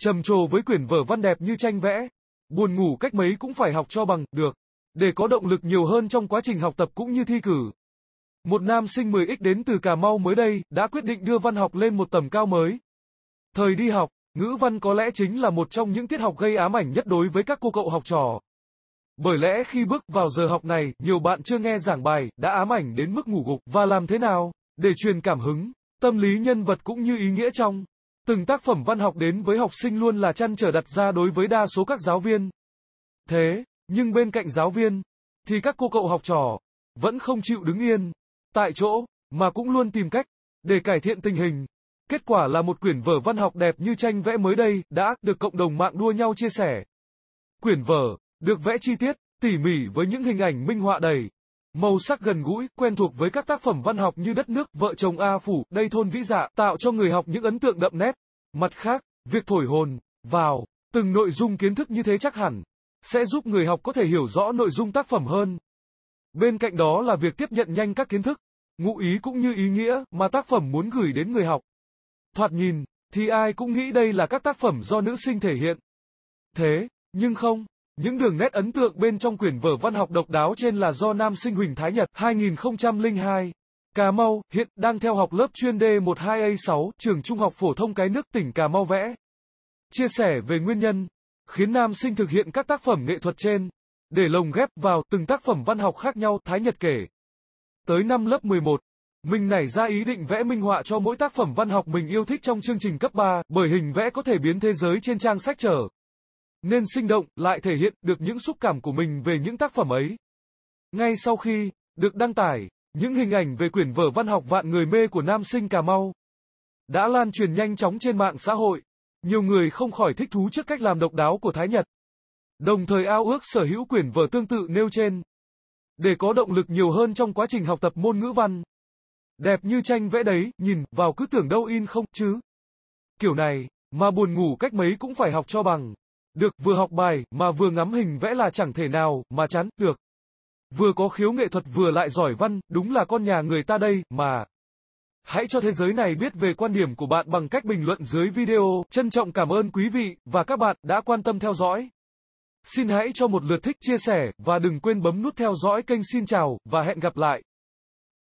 trầm trồ với quyển vở văn đẹp như tranh vẽ. Buồn ngủ cách mấy cũng phải học cho bằng, được. Để có động lực nhiều hơn trong quá trình học tập cũng như thi cử. Một nam sinh 10X đến từ Cà Mau mới đây, đã quyết định đưa văn học lên một tầm cao mới. Thời đi học, ngữ văn có lẽ chính là một trong những tiết học gây ám ảnh nhất đối với các cô cậu học trò. Bởi lẽ khi bước vào giờ học này, nhiều bạn chưa nghe giảng bài, đã ám ảnh đến mức ngủ gục, và làm thế nào, để truyền cảm hứng, tâm lý nhân vật cũng như ý nghĩa trong từng tác phẩm văn học đến với học sinh luôn là chăn trở đặt ra đối với đa số các giáo viên. Thế, nhưng bên cạnh giáo viên, thì các cô cậu học trò, vẫn không chịu đứng yên, tại chỗ, mà cũng luôn tìm cách, để cải thiện tình hình. Kết quả là một quyển vở văn học đẹp như tranh vẽ mới đây, đã, được cộng đồng mạng đua nhau chia sẻ. Quyển vở, được vẽ chi tiết, tỉ mỉ với những hình ảnh minh họa đầy, Màu sắc gần gũi, quen thuộc với các tác phẩm văn học như Đất nước, Vợ chồng A Phủ, Đây thôn Vĩ Dạ, tạo cho người học những ấn tượng đậm nét. Mặt khác, việc thổi hồn, vào, từng nội dung kiến thức như thế chắc hẳn, sẽ giúp người học có thể hiểu rõ nội dung tác phẩm hơn. Bên cạnh đó là việc tiếp nhận nhanh các kiến thức, ngụ ý cũng như ý nghĩa mà tác phẩm muốn gửi đến người học. Thoạt nhìn, thì ai cũng nghĩ đây là các tác phẩm do nữ sinh thể hiện. Thế, nhưng không, những đường nét ấn tượng bên trong quyển vở văn học độc đáo trên là do nam sinh Huỳnh Thái Nhật 2002. Cà Mau, hiện đang theo học lớp chuyên D12A6, trường Trung học phổ thông Cái Nước, tỉnh Cà Mau vẽ. Chia sẻ về nguyên nhân, khiến nam sinh thực hiện các tác phẩm nghệ thuật trên, để lồng ghép vào từng tác phẩm văn học khác nhau, Thái Nhật kể. Tới năm lớp 11, mình nảy ra ý định vẽ minh họa cho mỗi tác phẩm văn học mình yêu thích trong chương trình cấp 3, bởi hình vẽ có thể biến thế giới trên trang sách trở nên sinh động lại thể hiện được những xúc cảm của mình về những tác phẩm ấy. Ngay sau khi được đăng tải, những hình ảnh về quyển vở văn học Vạn người mê của nam sinh Cà Mau đã lan truyền nhanh chóng trên mạng xã hội. Nhiều người không khỏi thích thú trước cách làm độc đáo của Thái Nhật, đồng thời ao ước sở hữu quyển vở tương tự nêu trên để có động lực nhiều hơn trong quá trình học tập môn ngữ văn. Đẹp như tranh vẽ đấy, nhìn vào cứ tưởng đâu in không chứ. Kiểu này, mà buồn ngủ cách mấy cũng phải học cho bằng. Được, vừa học bài, mà vừa ngắm hình vẽ là chẳng thể nào, mà chán, được. Vừa có khiếu nghệ thuật vừa lại giỏi văn, đúng là con nhà người ta đây, mà. Hãy cho thế giới này biết về quan điểm của bạn bằng cách bình luận dưới video. Trân trọng cảm ơn quý vị và các bạn đã quan tâm theo dõi. Xin hãy cho một lượt thích, chia sẻ và đừng quên bấm nút theo dõi kênh. Xin chào và hẹn gặp lại.